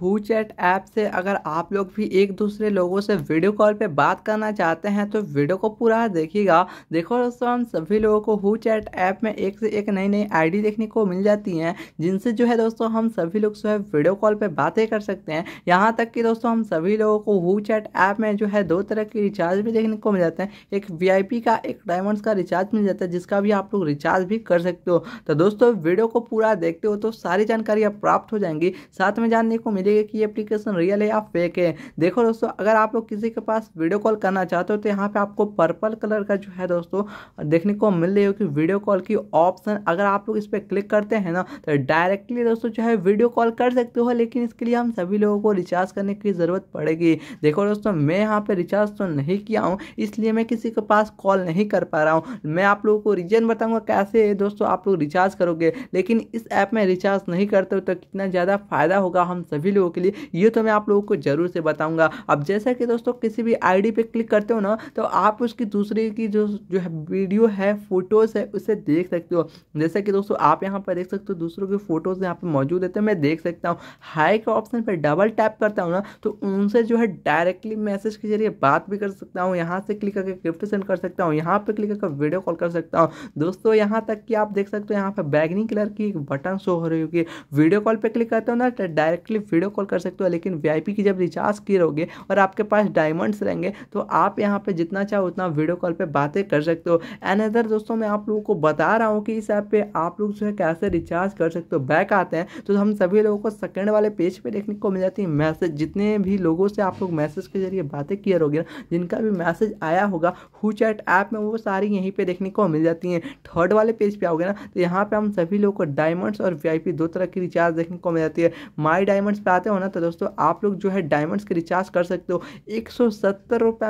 who chat app से अगर आप लोग भी एक दूसरे लोगों से वीडियो कॉल पे बात करना चाहते हैं तो वीडियो को पूरा देखिएगा देखो दोस्तों हम सभी लोगों को हु चैट ऐप में एक से एक नई नई आईडी देखने को मिल जाती हैं जिनसे जो है दोस्तों हम सभी लोग जो है वीडियो कॉल पे बातें कर सकते हैं यहाँ तक कि दोस्तों हम सभी लोगों को हु चैट ऐप में जो है दो तरह के रिचार्ज भी देखने को मिल जाते हैं एक वी का एक डायमंड का रिचार्ज मिल जाता है जिसका भी आप लोग रिचार्ज भी कर सकते हो तो दोस्तों वीडियो को पूरा देखते हो तो सारी जानकारी प्राप्त हो जाएंगी साथ में जानने को मिलेगा कि ये एप्लीकेशन रियल है या फेक है देखो दोस्तों अगर आप लोग किसी के पास वीडियो कॉल करना चाहते हो तो यहाँ पे आपको पर्पल कलर का जो है दोस्तों देखने को मिल रही होगी वीडियो कॉल की ऑप्शन अगर आप लोग इस पर क्लिक करते हैं ना तो डायरेक्टली दोस्तों जो है वीडियो कॉल कर सकते हो लेकिन इसके लिए हम सभी लोगों को रिचार्ज करने की ज़रूरत पड़ेगी देखो दोस्तों मैं यहाँ पर रिचार्ज तो नहीं किया हूँ इसलिए मैं किसी के पास कॉल नहीं कर पा रहा हूँ मैं आप लोगों को रीजन बताऊँगा कैसे दोस्तों आप लोग रिचार्ज करोगे लेकिन इस ऐप में रिचार्ज नहीं करते हो तो कितना ज़्यादा फायदा होगा हम सभी सभी लोगों के लिए ये तो मैं आप लोगों को ज़रूर से बताऊंगा अब जैसा कि दोस्तों किसी भी आईडी पे क्लिक करते हो ना तो आप उसकी दूसरे की जो जो है वीडियो है फोटोज़ है उसे देख सकते हो जैसा कि दोस्तों आप यहाँ पर देख सकते हो दूसरों की फ़ोटोज़ यहाँ पर मौजूद है तो मैं देख सकता हूँ हाई के ऑप्शन पर डबल टैप करता हूँ ना तो उनसे जो है डायरेक्टली मैसेज के जरिए बात भी कर सकता हूँ यहाँ से क्लिक करके गिफ्ट सेंड कर सकता हूँ यहाँ पर क्लिक करके वीडियो कॉल कर सकता हूँ दोस्तों यहाँ तक कि आप देख सकते हो यहाँ पर बैगनी कलर की एक बटन शो हो रही होगी वीडियो कॉल पर क्लिक करते हो ना तो डायरेक्टली वीडियो कॉल कर सकते हो लेकिन वी की जब रिचार्ज करोगे और आपके पास डायमंड्स रहेंगे तो आप यहाँ पर जितना चाहो उतना वीडियो कॉल पर बातें कर सकते हो एंड अदर दोस्तों मैं आप लोगों को बता रहा हूँ कि इस ऐप पर आप लोग जो है कैसे रिचार्ज कर सकते हो बैक आते हैं तो हम सभी लोगों को सेकेंड वाले पेज पर देखने को मिल जाती है मैसेज जितने भी लोगों से आप लोग मैसेज के जरिए बातें किए रहोगे जिनका भी मैसेज आया होगा हु चैट ऐप में वो सारी यहीं पे देखने को मिल जाती हैं थर्ड वाले पेज पे आओगे ना तो यहाँ पे हम सभी लोगों को डायमंड्स और वीआईपी दो तरह की रिचार्ज देखने को मिल जाती है माई डायमंड डायमंड्स पे आते हो ना तो दोस्तों आप लोग जो है डायमंड्स के रिचार्ज कर सकते हो एक सौ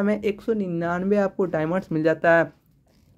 में एक आपको डायमंड्स मिल जाता है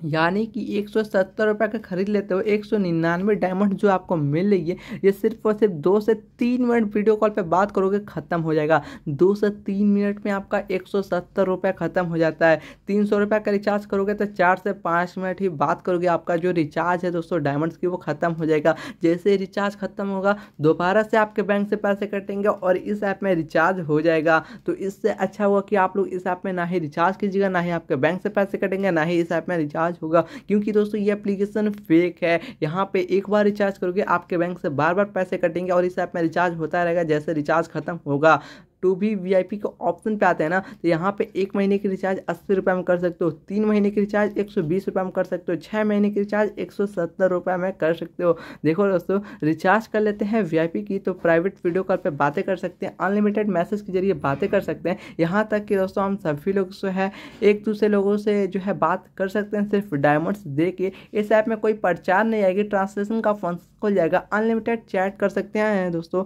यानी कि एक सौ सत्तर रुपये का खरीद लेते हो एक सौ निन्यानवे डायमंड जो आपको मिल रही है ये सिर्फ और सिर्फ दो से तीन मिनट वीडियो कॉल पे बात करोगे ख़त्म हो जाएगा दो से तीन मिनट में आपका एक सौ सत्तर रुपये ख़त्म हो जाता है तीन सौ रुपये का रिचार्ज करोगे तो चार से पाँच मिनट ही बात करोगे आपका जो रिचार्ज है दोस्तों डायमंड्स की वो ख़त्म हो जाएगा जैसे रिचार्ज ख़त्म होगा दोबारा से आपके बैंक से पैसे कटेंगे और इस ऐप में रिचार्ज हो जाएगा तो इससे अच्छा हुआ कि आप लोग इस ऐप में ना ही रिचार्ज कीजिएगा ना ही आपके बैंक से पैसे कटेंगे ना ही इस ऐप में रिचार्ज रिचार्ज होगा क्योंकि दोस्तों ये एप्लीकेशन फेक है यहाँ पे एक बार रिचार्ज करोगे आपके बैंक से बार बार पैसे कटेंगे और इस ऐप में रिचार्ज होता रहेगा जैसे रिचार्ज खत्म होगा टू भी वी के ऑप्शन पे आते हैं ना तो यहाँ पे एक महीने की रिचार्ज अस्सी रुपये में कर सकते हो तीन महीने की रिचार्ज एक सौ बीस रुपये में कर सकते हो छः महीने की रिचार्ज एक सौ सत्तर रुपये में कर सकते हो देखो दोस्तों रिचार्ज कर लेते हैं वी की तो प्राइवेट वीडियो कॉल पर बातें कर सकते हैं अनलिमिटेड मैसेज के जरिए बातें कर सकते हैं यहाँ तक कि दोस्तों हम सभी लोग जो है एक दूसरे लोगों से जो है बात कर सकते हैं सिर्फ डायमंड्स दे के इस ऐप में कोई प्रचार नहीं आएगी ट्रांसलेशन का फंक्शन खुल जाएगा अनलिमिटेड चैट कर सकते हैं दोस्तों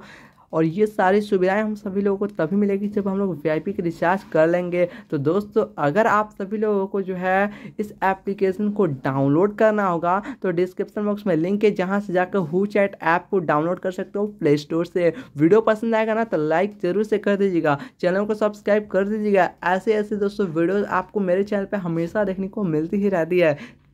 और ये सारी सुविधाएं हम सभी लोगों को तभी मिलेगी जब हम लोग वी के रिचार्ज कर लेंगे तो दोस्तों अगर आप सभी लोगों को जो है इस एप्लीकेशन को डाउनलोड करना होगा तो डिस्क्रिप्शन बॉक्स में लिंक है जहाँ से जाकर हु चैट ऐप को डाउनलोड कर सकते हो प्ले स्टोर से वीडियो पसंद आएगा ना तो लाइक जरूर से कर दीजिएगा चैनल को सब्सक्राइब कर दीजिएगा ऐसे ऐसे दोस्तों वीडियो आपको मेरे चैनल पर हमेशा देखने को मिलती ही रहती है